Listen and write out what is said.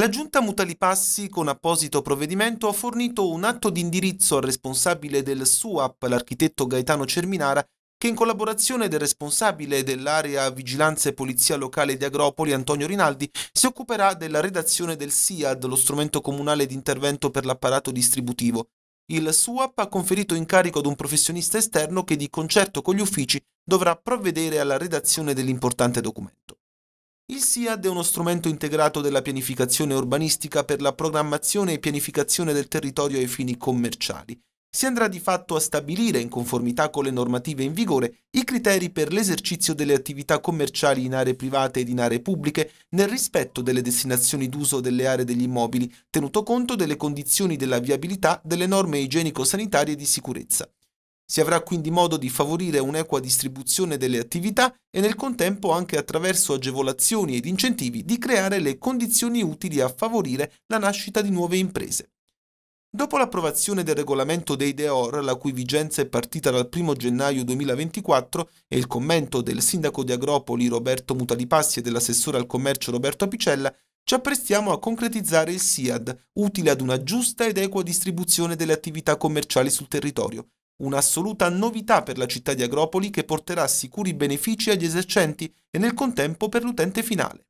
La giunta Mutalipassi, con apposito provvedimento, ha fornito un atto di indirizzo al responsabile del SUAP, l'architetto Gaetano Cerminara, che in collaborazione del responsabile dell'area Vigilanza e Polizia Locale di Agropoli, Antonio Rinaldi, si occuperà della redazione del SIAD, lo strumento comunale di intervento per l'apparato distributivo. Il SUAP ha conferito incarico ad un professionista esterno che di concerto con gli uffici dovrà provvedere alla redazione dell'importante documento. Il SIAD è uno strumento integrato della pianificazione urbanistica per la programmazione e pianificazione del territorio ai fini commerciali. Si andrà di fatto a stabilire, in conformità con le normative in vigore, i criteri per l'esercizio delle attività commerciali in aree private ed in aree pubbliche nel rispetto delle destinazioni d'uso delle aree degli immobili, tenuto conto delle condizioni della viabilità delle norme igienico-sanitarie e di sicurezza. Si avrà quindi modo di favorire un'equa distribuzione delle attività e nel contempo anche attraverso agevolazioni ed incentivi di creare le condizioni utili a favorire la nascita di nuove imprese. Dopo l'approvazione del regolamento dei DEOR, la cui vigenza è partita dal 1 gennaio 2024, e il commento del sindaco di Agropoli Roberto Mutalipassi e dell'assessore al commercio Roberto Apicella, ci apprestiamo a concretizzare il SIAD, utile ad una giusta ed equa distribuzione delle attività commerciali sul territorio, un'assoluta novità per la città di Agropoli che porterà sicuri benefici agli esercenti e nel contempo per l'utente finale.